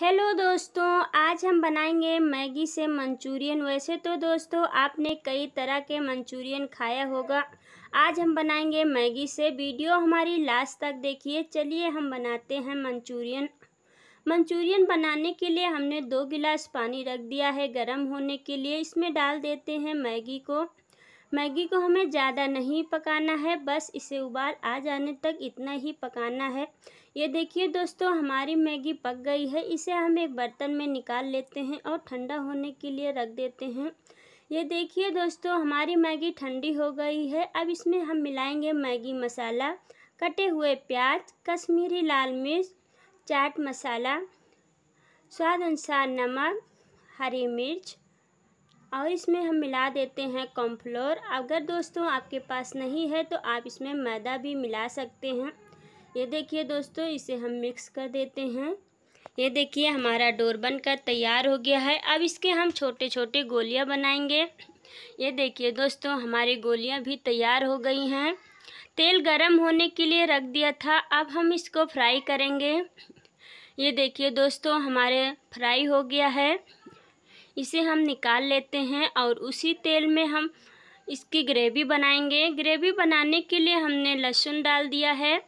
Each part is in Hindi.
हेलो दोस्तों आज हम बनाएंगे मैगी से मंचूरियन वैसे तो दोस्तों आपने कई तरह के मंचूरियन खाया होगा आज हम बनाएंगे मैगी से वीडियो हमारी लास्ट तक देखिए चलिए हम बनाते हैं मंचूरियन मंचूरियन बनाने के लिए हमने दो गिलास पानी रख दिया है गर्म होने के लिए इसमें डाल देते हैं मैगी को मैगी को हमें ज़्यादा नहीं पकाना है बस इसे उबाल आ जाने तक इतना ही पकाना है ये देखिए दोस्तों हमारी मैगी पक गई है इसे हम एक बर्तन में निकाल लेते हैं और ठंडा होने के लिए रख देते हैं ये देखिए दोस्तों हमारी मैगी ठंडी हो गई है अब इसमें हम मिलाएंगे मैगी मसाला कटे हुए प्याज कश्मीरी लाल मिर्च चाट मसाला स्वाद अनुसार नमक हरी मिर्च और इसमें हम मिला देते हैं कॉर्नफ्लोर अगर दोस्तों आपके पास नहीं है तो आप इसमें मैदा भी मिला सकते हैं ये देखिए दोस्तों इसे हम मिक्स कर देते हैं ये देखिए हमारा डोर बनकर तैयार हो गया है अब इसके हम छोटे छोटे गोलियाँ बनाएंगे ये देखिए दोस्तों हमारी गोलियाँ भी तैयार हो गई हैं तेल गरम होने के लिए रख दिया था अब हम इसको फ्राई करेंगे ये देखिए दोस्तों हमारे फ्राई हो गया है इसे हम निकाल लेते हैं और उसी तेल में हम इसकी ग्रेवी बनाएंगे ग्रेवी बनाने के लिए हमने लहसुन डाल दिया है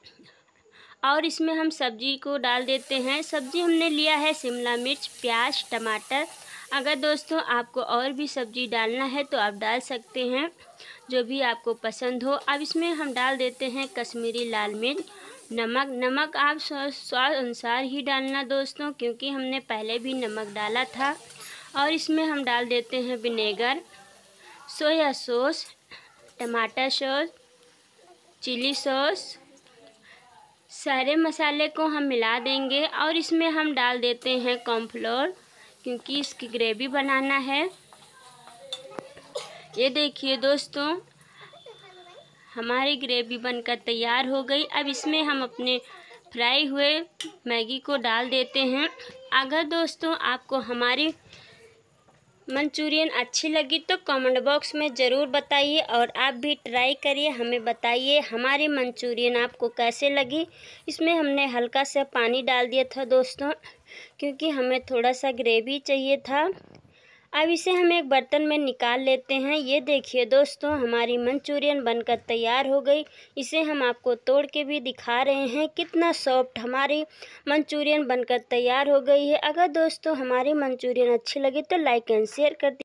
और इसमें हम सब्जी को डाल देते हैं सब्जी हमने लिया है शिमला मिर्च प्याज टमाटर अगर दोस्तों आपको और भी सब्जी डालना है तो आप डाल सकते हैं जो भी आपको पसंद हो अब इसमें हम डाल देते हैं कश्मीरी लाल मिर्च नमक नमक आप स्वाद अनुसार ही डालना दोस्तों क्योंकि हमने पहले भी नमक डाला था और इसमें हम डाल देते हैं विनेगर सोया सॉस टमाटर सॉस चिली सॉस सारे मसाले को हम मिला देंगे और इसमें हम डाल देते हैं कॉर्नफ्लोर क्योंकि इसकी ग्रेवी बनाना है ये देखिए दोस्तों हमारी ग्रेवी बनकर तैयार हो गई अब इसमें हम अपने फ्राई हुए मैगी को डाल देते हैं अगर दोस्तों आपको हमारी मंचूरियन अच्छी लगी तो कमेंट बॉक्स में ज़रूर बताइए और आप भी ट्राई करिए हमें बताइए हमारी मंचूरियन आपको कैसे लगी इसमें हमने हल्का सा पानी डाल दिया था दोस्तों क्योंकि हमें थोड़ा सा ग्रेवी चाहिए था अब इसे हम एक बर्तन में निकाल लेते हैं ये देखिए दोस्तों हमारी मंचूरियन बनकर तैयार हो गई इसे हम आपको तोड़ के भी दिखा रहे हैं कितना सॉफ्ट हमारी मंचूरियन बनकर तैयार हो गई है अगर दोस्तों हमारी मंचूरियन अच्छी लगी तो लाइक एंड शेयर कर